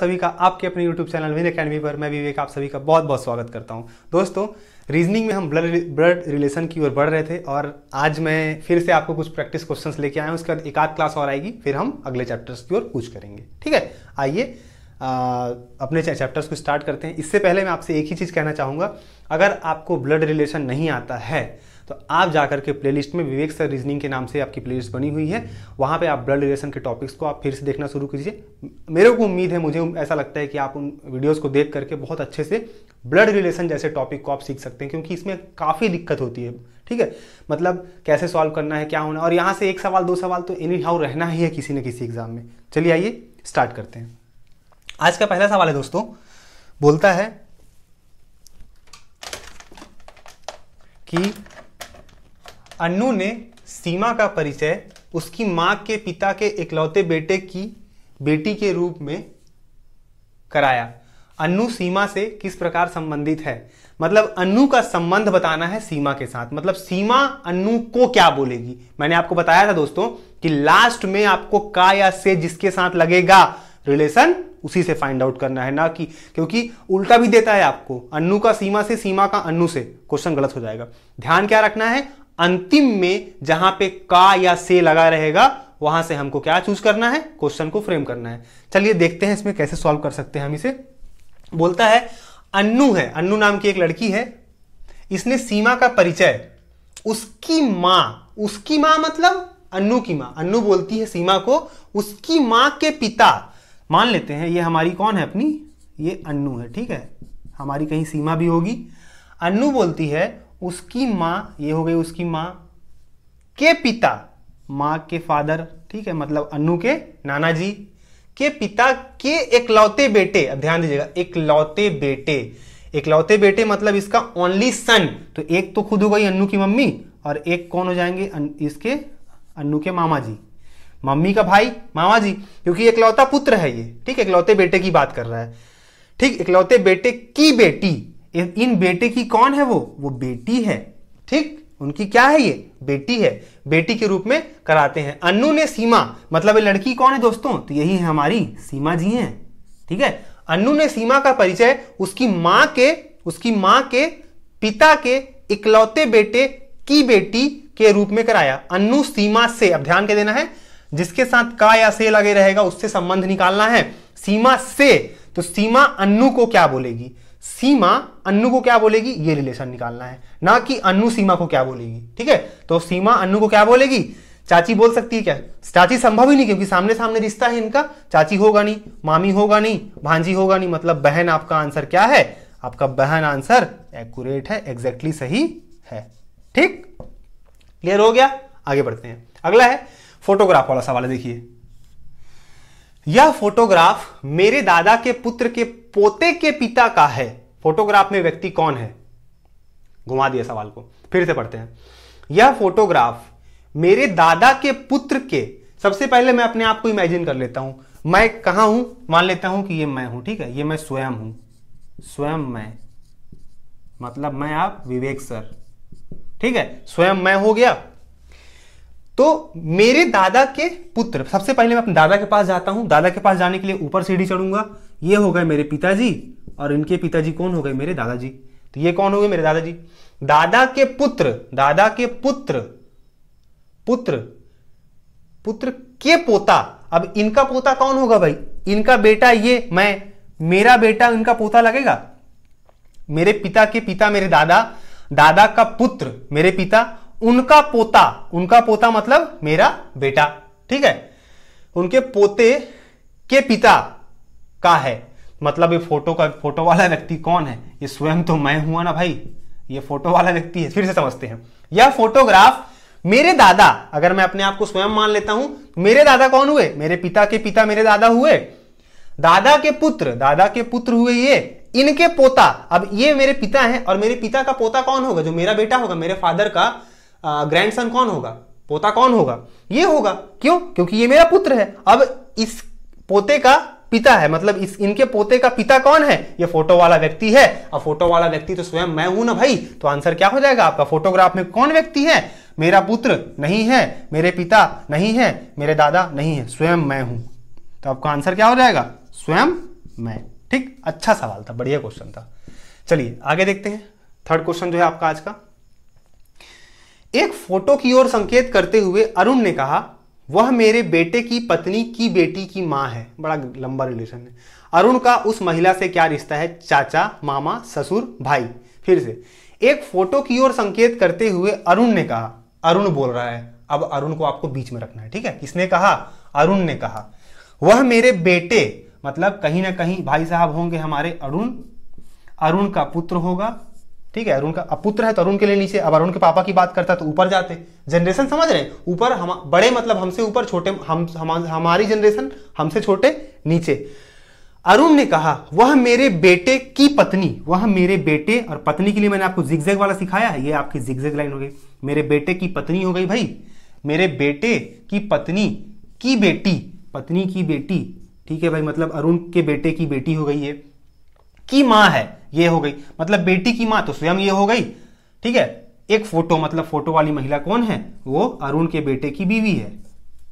सभी का आपके अपने YouTube चैनल विन अकेडमी पर मैं विवेक आप सभी का बहुत बहुत स्वागत करता हूं दोस्तों रीजनिंग में हम ब्लड ब्लड रिलेशन की ओर बढ़ रहे थे और आज मैं फिर से आपको कुछ प्रैक्टिस क्वेश्चंस लेके आया हूं उसके बाद एक आध क्लास और आएगी फिर हम अगले चैप्टर्स की ओर कुछ करेंगे ठीक है आइए अपने चैप्टर्स को स्टार्ट करते हैं इससे पहले मैं आपसे एक ही चीज़ कहना चाहूँगा अगर आपको ब्लड रिलेशन नहीं आता है तो आप जाकर के प्लेलिस्ट में विवेक सर रीजनिंग के नाम से आपकी प्लेलिस्ट बनी हुई है वहाँ पे आप ब्लड रिलेशन के टॉपिक्स को आप फिर से देखना शुरू कीजिए मेरे को उम्मीद है मुझे ऐसा लगता है कि आप उन वीडियोस को देख करके बहुत अच्छे से ब्लड रिलेशन जैसे टॉपिक को आप सीख सकते हैं क्योंकि इसमें काफ़ी दिक्कत होती है ठीक है मतलब कैसे सॉल्व करना है क्या होना और यहाँ से एक सवाल दो सवाल तो एनी हाउ रहना ही है किसी न किसी एग्जाम में चलिए आइए स्टार्ट करते हैं आज का पहला सवाल है दोस्तों बोलता है कि अन्नू ने सीमा का परिचय उसकी माँ के पिता के इकलौते बेटे की बेटी के रूप में कराया अन्नु सीमा से किस प्रकार संबंधित है मतलब अन्नु का संबंध बताना है सीमा के साथ मतलब सीमा अन्नु को क्या बोलेगी मैंने आपको बताया था दोस्तों कि लास्ट में आपको का या से जिसके साथ लगेगा रिलेशन उसी से फाइंड आउट करना है ना कि क्योंकि उल्टा भी देता है आपको अन्नु का सीमा से सीमा का अन्नु से क्वेश्चन गलत हो जाएगा ध्यान क्या रखना है अंतिम में जहां पे का या से लगा रहेगा वहां से हमको क्या चूज करना है क्वेश्चन को फ्रेम करना है चलिए देखते हैं इसमें कैसे सॉल्व कर सकते हैं हम इसे बोलता है अन्नु है अन्नू नाम की एक लड़की है इसने सीमा का परिचय उसकी मां उसकी मां मतलब अन्नु की मां अन्नु बोलती है सीमा को उसकी मां के पिता मान लेते हैं ये हमारी कौन है अपनी ये अन्नू है ठीक है हमारी कहीं सीमा भी होगी अन्नू बोलती है उसकी माँ ये हो गई उसकी माँ के पिता माँ के फादर ठीक है मतलब अन्नू के नाना जी के पिता के एकलौते बेटे अब ध्यान दीजिएगा एकलौते बेटे एकलौते बेटे मतलब इसका ओनली सन तो एक तो खुद हो गई अन्नू की मम्मी और एक कौन हो जाएंगे इसके अन्नू के मामा जी मम्मी का भाई मामा जी क्योंकि एकलौता पुत्र है ये ठीक है एकलौते बेटे की बात कर रहा है ठीक एकलौते बेटे की बेटी इन बेटे की कौन है वो वो बेटी है ठीक उनकी क्या है ये बेटी है बेटी के रूप में कराते हैं अनु ने सीमा मतलब ये लड़की कौन है दोस्तों तो यही है हमारी सीमा जी हैं ठीक है अनु ने सीमा का परिचय उसकी माँ के उसकी माँ के पिता के इकलौते बेटे की बेटी के रूप में कराया अनु सीमा से अब ध्यान के देना है जिसके साथ का या से लगे रहेगा उससे संबंध निकालना है सीमा से तो सीमा अन्नू को क्या बोलेगी सीमा अन्नू को क्या बोलेगी ये रिलेशन निकालना है ना कि अन्नु सीमा को क्या बोलेगी ठीक है तो सीमा अन्नू को क्या बोलेगी चाची बोल सकती है क्या चाची संभव ही नहीं क्योंकि सामने सामने रिश्ता है इनका चाची होगा नहीं मामी होगा नहीं भांजी होगा नहीं मतलब बहन आपका आंसर क्या है आपका बहन आंसर एक्यूरेट है एग्जैक्टली सही है ठीक क्लियर हो गया आगे बढ़ते हैं अगला है फोटोग्राफ वाला सवाल देखिए यह फोटोग्राफ मेरे दादा के पुत्र के पोते के पिता का है फोटोग्राफ में व्यक्ति कौन है घुमा दिया सवाल को फिर से पढ़ते हैं यह फोटोग्राफ मेरे दादा के पुत्र के सबसे पहले मैं अपने आप को इमेजिन कर लेता हूं मैं कहा हूं मान लेता हूं कि ये मैं हूं ठीक है ये मैं स्वयं हूं स्वयं मैं मतलब मैं आप विवेक सर ठीक है स्वयं मैं हो गया तो मेरे दादा के पुत्र सबसे पहले मैं अपने दादा के पास जाता हूं दादा के पास जाने के लिए ऊपर सीढ़ी चढ़ूंगा ये हो गए मेरे पिताजी और इनके पिताजी कौन हो गए मेरे दादाजी तो ये कौन हो गए मेरे दादाजी दादा के पुत्र दादा के पुत्र पुत्र पुत्र के पोता अब इनका पोता कौन होगा भाई इनका बेटा ये मैं मेरा बेटा इनका पोता लगेगा मेरे पिता के पिता मेरे दादा दादा का पुत्र मेरे पिता उनका पोता उनका पोता मतलब मेरा बेटा ठीक है उनके पोते के पिता का है मतलब ये फोटो का फोटो वाला व्यक्ति कौन है ये स्वयं तो मैं हुआ ना भाई ये फोटो वाला व्यक्ति है फिर से समझते हैं यह फोटोग्राफ मेरे दादा अगर मैं अपने आप को स्वयं मान लेता हूं मेरे दादा कौन हुए मेरे पिता के पिता मेरे दादा हुए दादा के पुत्र दादा के पुत्र हुए ये इनके पोता अब ये मेरे पिता हैं और मेरे पिता का पोता कौन होगा जो मेरा बेटा होगा मेरे फादर का ग्रैंड सन कौन होगा पोता कौन होगा ये होगा क्यों क्योंकि ये मेरा पुत्र है अब इस पोते का पिता है मतलब इस इनके पोते का पिता कौन है ये फोटो वाला व्यक्ति है अब फोटो वाला व्यक्ति तो स्वयं मैं हूं ना भाई तो आंसर क्या हो जाएगा आपका फोटोग्राफ में कौन व्यक्ति है मेरा पुत्र नहीं है मेरे पिता नहीं है मेरे दादा नहीं है स्वयं मैं हूं तो आपका आंसर क्या हो जाएगा स्वयं मैं ठीक अच्छा सवाल था बढ़िया क्वेश्चन था चलिए आगे देखते हैं थर्ड क्वेश्चन जो है आपका आज का एक फोटो की ओर संकेत करते हुए अरुण ने कहा वह मेरे बेटे की पत्नी की बेटी की माँ है बड़ा लंबा रिलेशन है अरुण का उस महिला से क्या रिश्ता है चाचा मामा ससुर भाई फिर से एक फोटो की ओर संकेत करते हुए अरुण ने कहा अरुण बोल रहा है अब अरुण को आपको बीच में रखना है ठीक है किसने कहा अरुण ने कहा वह मेरे बेटे मतलब कहीं ना कहीं भाई साहब होंगे हमारे अरुण अरुण का पुत्र होगा ठीक है अरुण का अपुत्र है तो अरुण के लिए नीचे अब अरुण के पापा की बात करता है तो ऊपर जाते जनरेशन समझ रहे ऊपर हम बड़े मतलब हमसे ऊपर छोटे हम, हम हमारी जनरेशन हमसे छोटे नीचे अरुण ने कहा वह मेरे बेटे की पत्नी वह मेरे बेटे और पत्नी के लिए मैंने आपको जिगजेग वाला सिखाया है ये आपकी जिगजेग लाइन हो गई मेरे बेटे की पत्नी हो गई भाई मेरे बेटे की पत्नी की बेटी पत्नी की बेटी ठीक है भाई मतलब अरुण के बेटे की बेटी हो गई है की मां है ये हो गई मतलब बेटी की मां तो स्वयं ये हो गई ठीक है एक फोटो मतलब फोटो वाली महिला कौन है वो अरुण के बेटे की बीवी है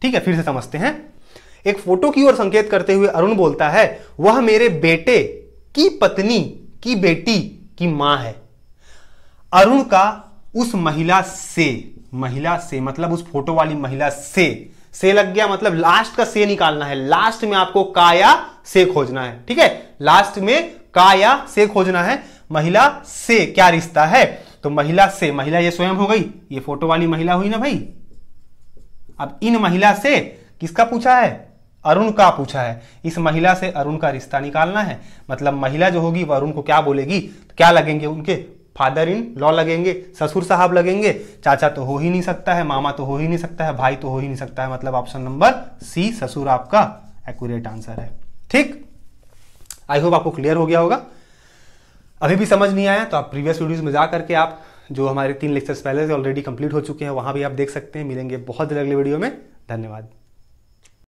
ठीक है फिर से समझते हैं एक फोटो की ओर संकेत करते हुए अरुण बोलता है वह मेरे बेटे की पत्नी की बेटी की मां है अरुण का उस महिला से महिला से मतलब उस फोटो वाली महिला से से लग गया मतलब लास्ट का से निकालना है लास्ट में आपको काया से खोजना है ठीक है लास्ट में का या से खोजना है महिला से क्या रिश्ता है तो महिला से महिला ये स्वयं हो गई ये फोटो वाली महिला हुई ना भाई अब इन महिला से किसका पूछा है अरुण का पूछा है इस महिला से अरुण का रिश्ता निकालना है मतलब महिला जो होगी वह अरुण को क्या बोलेगी तो क्या लगेंगे उनके फादर इन लॉ लगेंगे ससुर साहब लगेंगे चाचा तो हो ही नहीं सकता है मामा तो हो ही नहीं सकता है भाई तो हो ही नहीं सकता है मतलब ऑप्शन नंबर सी ससुर आपका एक्यूरेट आंसर है ठीक आई होप आपको क्लियर हो गया होगा अभी भी समझ नहीं आया तो आप प्रीवियस वीडियोज़ में जा करके आप जो हमारे तीन लेक्चर्स पहले से ऑलरेडी कंप्लीट हो चुके हैं वहां भी आप देख सकते हैं मिलेंगे बहुत जल्द अगले वीडियो में धन्यवाद